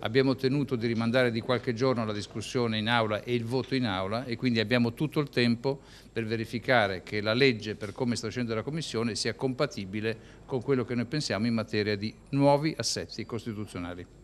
abbiamo tenuto di rimandare di qualche giorno la discussione in aula e il voto in aula e quindi abbiamo tutto il tempo per verificare che la legge per come sta uscendo la Commissione sia compatibile con quello che noi pensiamo in materia di nuovi assetti costituzionali.